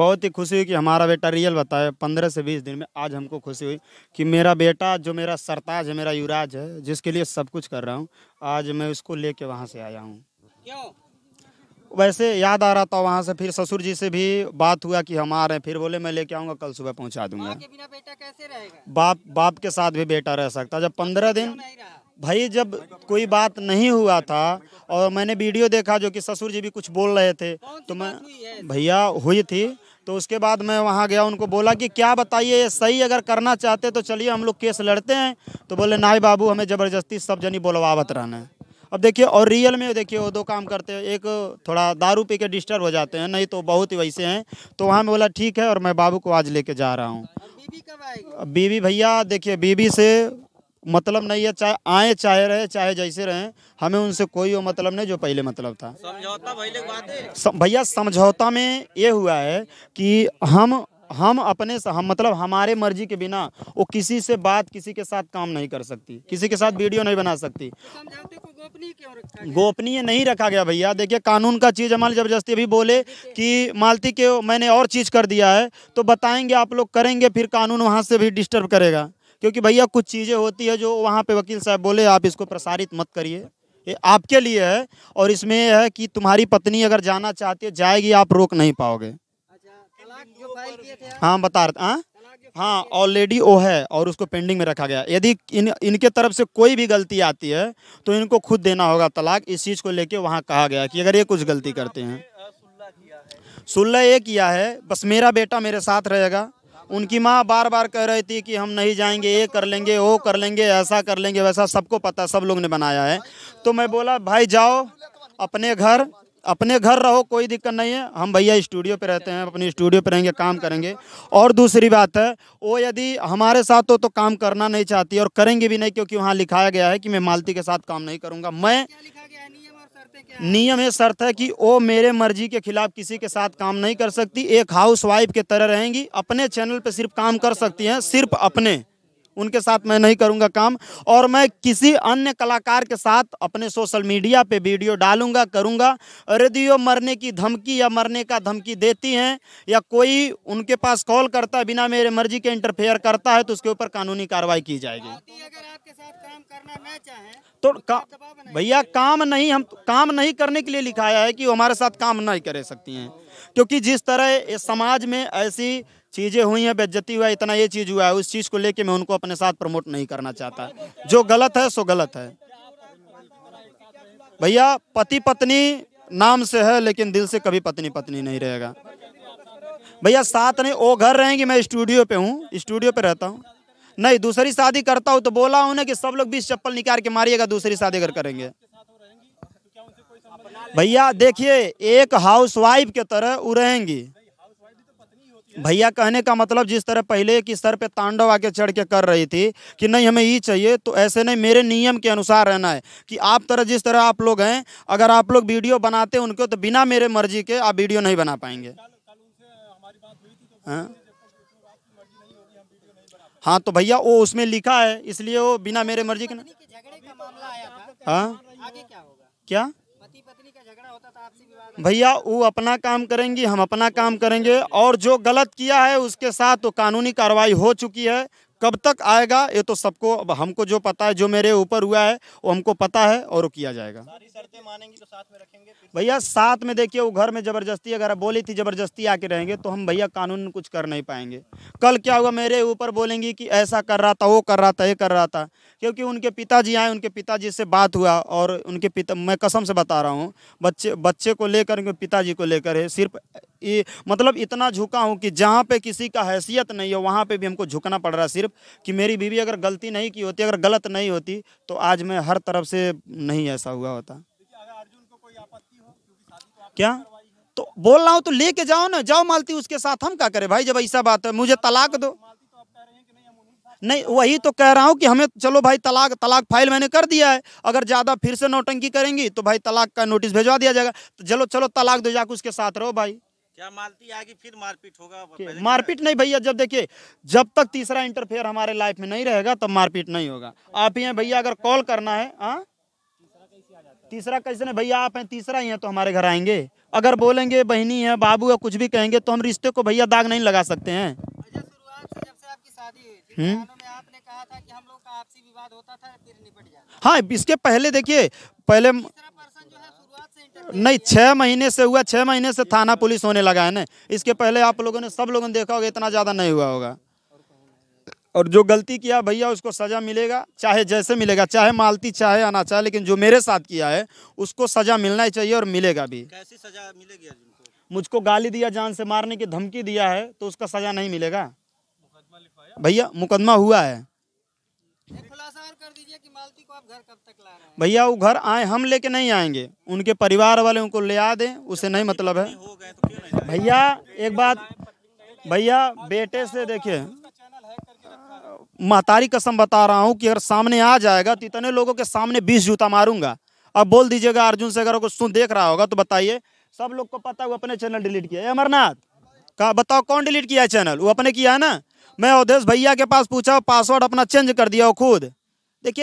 बहुत ही खुशी हुई कि हमारा बेटा रियल बताया पंद्रह से बीस दिन में आज हमको खुशी हुई कि मेरा बेटा जो मेरा सरताज है मेरा युवराज है जिसके लिए सब कुछ कर रहा हूँ आज मैं उसको ले कर वहाँ से आया हूँ वैसे याद आ रहा था वहाँ से फिर ससुर जी से भी बात हुआ कि हम आ रहे हैं फिर बोले मैं लेके आऊँगा कल सुबह पहुँचा दूंगा बाप बाप के साथ भी बेटा रह सकता जब पंद्रह दिन भाई जब कोई बात नहीं हुआ था और मैंने वीडियो देखा जो कि ससुर जी भी कुछ बोल रहे थे तो मैं भैया हुई थी तो उसके बाद मैं वहाँ गया उनको बोला कि क्या बताइए ये सही अगर करना चाहते तो चलिए हम लोग केस लड़ते हैं तो बोले नाई बाबू हमें ज़बरदस्ती सब जनी बोलवावत रहना है अब देखिए और रियल में देखिए वो दो काम करते हैं एक थोड़ा दारू पी के डिस्टर्ब हो जाते हैं नहीं तो बहुत ही वैसे हैं तो वहाँ में बोला ठीक है और मैं बाबू को आज लेके जा रहा हूँ बीबी भैया देखिए बीबी से मतलब नहीं है चाहे आए चाहे रहे चाहे जैसे रहें हमें उनसे कोई वो मतलब नहीं जो पहले मतलब था समझौता भैया समझौता में ये हुआ है कि हम हम अपने हम मतलब हमारे मर्जी के बिना वो किसी से बात किसी के साथ काम नहीं कर सकती किसी के साथ वीडियो नहीं बना सकती गोपनीय नहीं रखा गया भैया देखिए कानून का चीज़ हमारी ज़बरदस्ती अभी बोले कि मालती के मैंने और चीज़ कर दिया है तो बताएंगे आप लोग करेंगे फिर कानून वहाँ से भी डिस्टर्ब करेगा क्योंकि भैया कुछ चीज़ें होती है जो वहाँ पे वकील साहब बोले आप इसको प्रसारित मत करिए ये आपके लिए है और इसमें यह है कि तुम्हारी पत्नी अगर जाना चाहती है जाएगी आप रोक नहीं पाओगे अच्छा, हाँ बता रहे हाँ ऑलरेडी हाँ, वो है और उसको पेंडिंग में रखा गया यदि इन इनके तरफ से कोई भी गलती आती है तो इनको खुद देना होगा तलाक इस चीज़ को लेके वहाँ कहा गया कि अगर ये कुछ गलती करते हैं सुल्ला ये किया है बस मेरा बेटा मेरे साथ रहेगा उनकी माँ बार बार कह रही थी कि हम नहीं जाएंगे ये कर लेंगे वो कर लेंगे ऐसा कर लेंगे वैसा सबको पता सब लोग ने बनाया है तो मैं बोला भाई जाओ अपने घर अपने घर रहो कोई दिक्कत नहीं है हम भैया स्टूडियो पे रहते हैं अपने स्टूडियो पे रहेंगे काम करेंगे और दूसरी बात है वो यदि हमारे साथ हो तो काम करना नहीं चाहती और करेंगे भी नहीं क्योंकि वहाँ लिखाया गया है कि मैं मालती के साथ काम नहीं करूँगा मैं नियम है शर्त है कि वो मेरे मर्जी के खिलाफ किसी के साथ काम नहीं कर सकती एक हाउस वाइफ के तरह रहेंगी अपने चैनल पे सिर्फ काम कर सकती हैं सिर्फ अपने उनके साथ मैं नहीं करूंगा काम और मैं किसी अन्य कलाकार के साथ अपने सोशल मीडिया पे वीडियो डालूंगा करूंगा और यदि वो मरने की धमकी या मरने का धमकी देती हैं या कोई उनके पास कॉल करता है बिना मेरे मर्जी के इंटरफेयर करता है तो उसके ऊपर कानूनी कार्रवाई की जाएगी तो, तो का, भैया काम नहीं हम काम नहीं करने के लिए लिखाया है कि वो हमारे साथ काम नहीं कर सकती हैं क्योंकि जिस तरह समाज में ऐसी चीज़ें हुई हैं बेज्जती हुआ इतना ये चीज़ हुआ है उस चीज़ को लेके मैं उनको अपने साथ प्रमोट नहीं करना चाहता जो गलत है सो गलत है भैया पति पत्नी नाम से है लेकिन दिल से कभी पत्नी पत्नी नहीं रहेगा भैया साथ नहीं वो घर रहेंगे मैं स्टूडियो पे हूँ स्टूडियो पे रहता हूँ नहीं दूसरी शादी करता हूँ तो बोला उन्हें कि सब लोग बीस चप्पल निकाल के मारिएगा दूसरी शादी अगर करेंगे भैया देखिए एक हाउस वाइफ के तरह वो रहेंगी भैया कहने का मतलब जिस तरह पहले कि सर पे तांडव आके चढ़ के कर रही थी कि नहीं हमें ये चाहिए तो ऐसे नहीं मेरे नियम के अनुसार रहना है कि आप तरह जिस तरह आप लोग हैं अगर आप लोग वीडियो बनाते उनको तो बिना मेरे मर्जी के आप वीडियो नहीं बना पाएंगे हाँ? हाँ तो भैया वो उसमें लिखा है इसलिए वो बिना मेरे मर्जी के हाँ क्या भैया वो अपना काम करेंगी हम अपना काम करेंगे और जो गलत किया है उसके साथ तो कानूनी कार्रवाई हो चुकी है कब तक आएगा ये तो सबको अब हमको जो पता है जो मेरे ऊपर हुआ है वो हमको पता है और वो किया जाएगा सारी मानेंगी तो साथ में रखेंगे भैया साथ में देखिए वो घर में ज़बरदस्ती अगर बोली थी ज़बरदस्ती आके रहेंगे तो हम भैया कानून कुछ कर नहीं पाएंगे कल क्या हुआ मेरे ऊपर बोलेंगी कि ऐसा कर रहा था वो कर रहा था ये कर रहा था क्योंकि उनके पिताजी आए उनके पिताजी से बात हुआ और उनके पिता मैं कसम से बता रहा हूँ बच्चे बच्चे को लेकर उनके पिताजी को लेकर है सिर्फ मतलब इतना झुका हूँ कि जहाँ पे किसी का हैसियत नहीं हो वहाँ पे भी हमको झुकना पड़ रहा है सिर्फ कि मेरी बीवी अगर गलती नहीं की होती अगर गलत नहीं होती तो आज मैं हर तरफ से नहीं ऐसा हुआ होता क्या तो बोल रहा हूँ तो लेके जाओ ना जाओ मालती उसके साथ हम क्या करें भाई जब ऐसा बात है मुझे तलाक दो नहीं वही तो कह रहा हूँ कि हमें चलो भाई तलाक तलाक फाइल मैंने कर दिया है अगर ज़्यादा फिर से नौटंकी करेंगी तो भाई तलाक का नोटिस भेजवा दिया जाएगा तो चलो चलो तलाक दो जाकर उसके साथ रहो भाई क्या मालती आगे फिर मारपीट होगा मारपीट नहीं भैया जब देखिए जब तक तीसरा इंटरफेयर हमारे लाइफ में नहीं रहेगा तब मारपीट नहीं होगा आप ही हैं भैया अगर कॉल करना है हाँ तीसरा कैसे नहीं भैया आप हैं तीसरा ही हैं तो हमारे घर आएंगे अगर बोलेंगे बहनी है बाबू है कुछ भी कहेंगे तो हम रिश्ते को भैया दाग नहीं लगा सकते हैं हम्म? हाँ इसके पहले देखिए पहले नहीं छः महीने से हुआ छः महीने से थाना पुलिस होने लगा है ना इसके पहले आप लोगों ने सब लोगों ने देखा होगा इतना ज़्यादा नहीं हुआ होगा और जो गलती किया भैया उसको सज़ा मिलेगा चाहे जैसे मिलेगा चाहे मालती चाहे आना चाहे लेकिन जो मेरे साथ किया है उसको सज़ा मिलना ही चाहिए और मिलेगा भी कैसी सज़ा मिलेगी मुझको गाली दिया जान से मारने की धमकी दिया है तो उसका सज़ा नहीं मिलेगा भैया मुकदमा हुआ है भैया वो घर आए हम लेके नहीं आएंगे उनके परिवार वाले उनको ले आ दें उसे नहीं मतलब है तो भैया एक बात भैया बेटे से देखिए महतारी कसम बता रहा हूँ कि अगर सामने आ जाएगा तो इतने लोगों के सामने बीस जूता मारूंगा अब बोल दीजिएगा अर्जुन से अगर कुछ सुन देख रहा होगा तो बताइए सब लोग को पता है वो अपने चैनल डिलीट किया है अमरनाथ कहा बताओ कौन डिलीट किया है चैनल वो अपने किया है ना मैं अवधेश भैया के पास पूछा पासवर्ड अपना चेंज कर दिया वो खुद देखिए